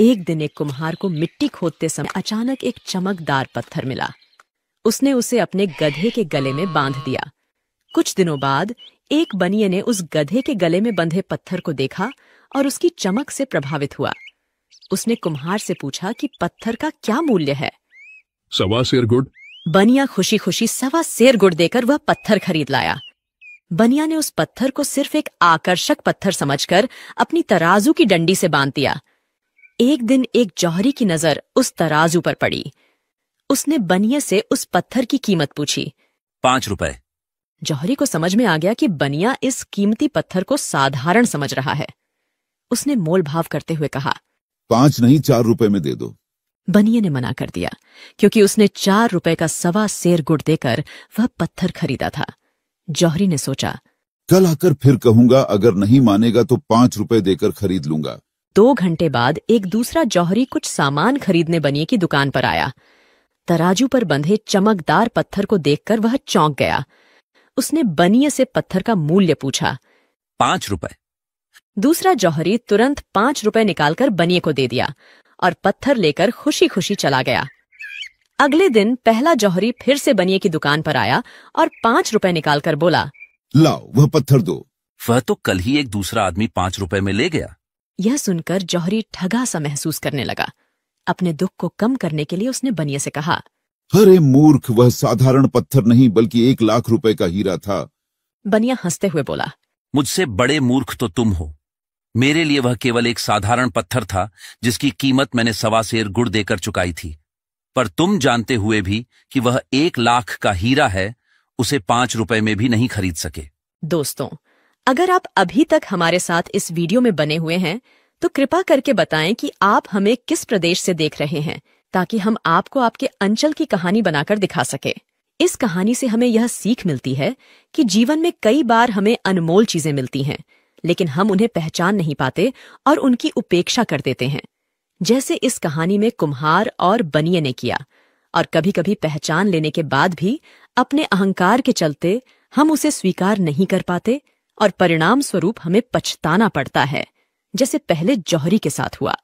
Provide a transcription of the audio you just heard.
एक दिन एक कुम्हार को मिट्टी खोदते समय अचानक एक चमकदार पत्थर मिला उसने उसे अपने गधे के गले में बांध दिया कुछ दिनों बाद एक बनिए ने उस गधे के गले में बंधे पत्थर को देखा और उसकी चमक से प्रभावित हुआ उसने कुम्हार से पूछा कि पत्थर का क्या मूल्य है सवा शेर गुड़ बनिया खुशी खुशी सवा शेर गुड़ देकर वह पत्थर खरीद लाया बनिया ने उस पत्थर को सिर्फ एक आकर्षक पत्थर समझकर अपनी तराजू की डंडी से बांध दिया एक दिन एक जौहरी की नजर उस तराजू पर पड़ी उसने बनिया से उस पत्थर की कीमत पूछी पांच रुपए जौहरी को समझ में आ गया कि बनिया इस कीमती पत्थर को साधारण समझ रहा है उसने मोल भाव करते हुए कहा पांच नहीं चार रुपए में दे दो बनिया ने मना कर दिया क्योंकि उसने चार रुपए का सवा शेर गुड़ देकर वह पत्थर खरीदा था जौहरी ने सोचा कल आकर फिर कहूंगा अगर नहीं मानेगा तो पांच रुपए देकर खरीद लूंगा दो घंटे बाद एक दूसरा जौहरी कुछ सामान खरीदने बनिए की दुकान पर आया तराजू पर बंधे चमकदार पत्थर को देखकर वह चौंक गया उसने बनिए से पत्थर का मूल्य पूछा पांच रुपए दूसरा जौहरी तुरंत पांच रुपए निकालकर बनिए को दे दिया और पत्थर लेकर खुशी खुशी चला गया अगले दिन पहला जौहरी फिर से बनिए की दुकान पर आया और पांच रुपए निकालकर बोला लाओ वह पत्थर दो वह तो कल ही एक दूसरा आदमी पांच रुपए में ले गया यह सुनकर जौहरी ठगा सा महसूस करने लगा अपने दुख को कम करने के लिए उसने बनिए से कहा अरे मूर्ख वह साधारण पत्थर नहीं बल्कि एक लाख रुपए का हीरा था बनिया हंसते हुए बोला मुझसे बड़े मूर्ख तो तुम हो मेरे लिए वह केवल एक साधारण पत्थर था जिसकी कीमत मैंने सवा शेर गुड़ देकर चुकाई थी पर तुम जानते हुए भी कि वह एक लाख का हीरा है उसे पांच रुपए में भी नहीं खरीद सके दोस्तों अगर आप अभी तक हमारे साथ इस वीडियो में बने हुए हैं तो कृपा करके बताएं कि आप हमें किस प्रदेश से देख रहे हैं ताकि हम आपको आपके अंचल की कहानी बनाकर दिखा सके इस कहानी से हमें यह सीख मिलती है कि जीवन में कई बार हमें अनमोल चीजें मिलती हैं लेकिन हम उन्हें पहचान नहीं पाते और उनकी उपेक्षा कर देते हैं जैसे इस कहानी में कुम्हार और बनिए ने किया और कभी कभी पहचान लेने के बाद भी अपने अहंकार के चलते हम उसे स्वीकार नहीं कर पाते और परिणाम स्वरूप हमें पछताना पड़ता है जैसे पहले जौहरी के साथ हुआ